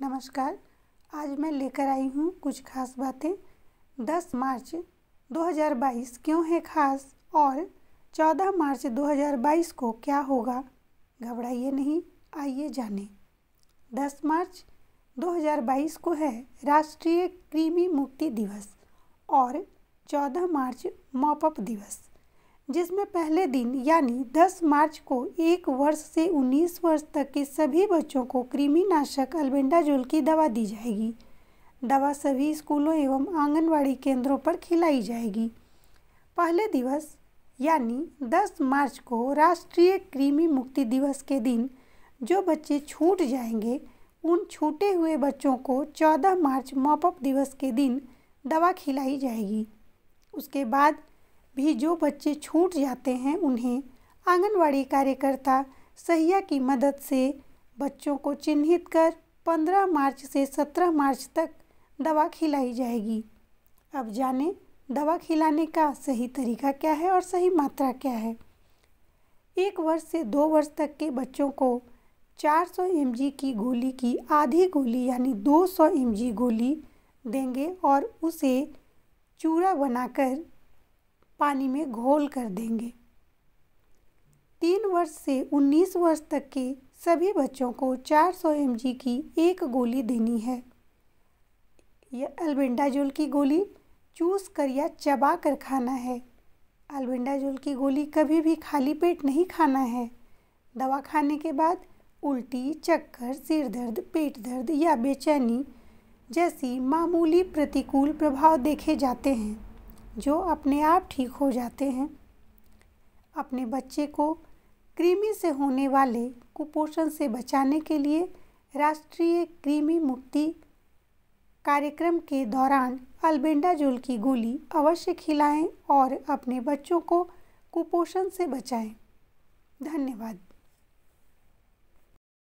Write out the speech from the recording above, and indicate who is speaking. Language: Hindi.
Speaker 1: नमस्कार आज मैं लेकर आई हूँ कुछ खास बातें 10 मार्च 2022 क्यों है खास और 14 मार्च 2022 को क्या होगा घबराइए नहीं आइए जाने 10 मार्च 2022 को है राष्ट्रीय कृमि मुक्ति दिवस और 14 मार्च मॉपअप दिवस जिसमें पहले दिन यानी 10 मार्च को एक वर्ष से 19 वर्ष तक के सभी बच्चों को कृमिनाशक अल्बेंडाजोल की दवा दी जाएगी दवा सभी स्कूलों एवं आंगनवाड़ी केंद्रों पर खिलाई जाएगी पहले दिवस यानी 10 मार्च को राष्ट्रीय कृमि मुक्ति दिवस के दिन जो बच्चे छूट जाएंगे उन छूटे हुए बच्चों को 14 मार्च मॉपअप दिवस के दिन दवा खिलाई जाएगी उसके बाद भी जो बच्चे छूट जाते हैं उन्हें आंगनवाड़ी कार्यकर्ता सहिया की मदद से बच्चों को चिन्हित कर 15 मार्च से 17 मार्च तक दवा खिलाई जाएगी अब जानें दवा खिलाने का सही तरीका क्या है और सही मात्रा क्या है एक वर्ष से दो वर्ष तक के बच्चों को 400 सौ की गोली की आधी गोली यानी 200 सौ गोली देंगे और उसे चूरा बनाकर पानी में घोल कर देंगे तीन वर्ष से उन्नीस वर्ष तक के सभी बच्चों को 400 सौ की एक गोली देनी है यह अल्बेंडाजोल की गोली चूस कर या चबा कर खाना है अल्बेंडाजोल की गोली कभी भी खाली पेट नहीं खाना है दवा खाने के बाद उल्टी चक्कर सिर दर्द पेट दर्द या बेचैनी जैसी मामूली प्रतिकूल प्रभाव देखे जाते हैं जो अपने आप ठीक हो जाते हैं अपने बच्चे को कृमि से होने वाले कुपोषण से बचाने के लिए राष्ट्रीय कृमि मुक्ति कार्यक्रम के दौरान अल्बेंडाजोल की गोली अवश्य खिलाएं और अपने बच्चों को कुपोषण से बचाएं धन्यवाद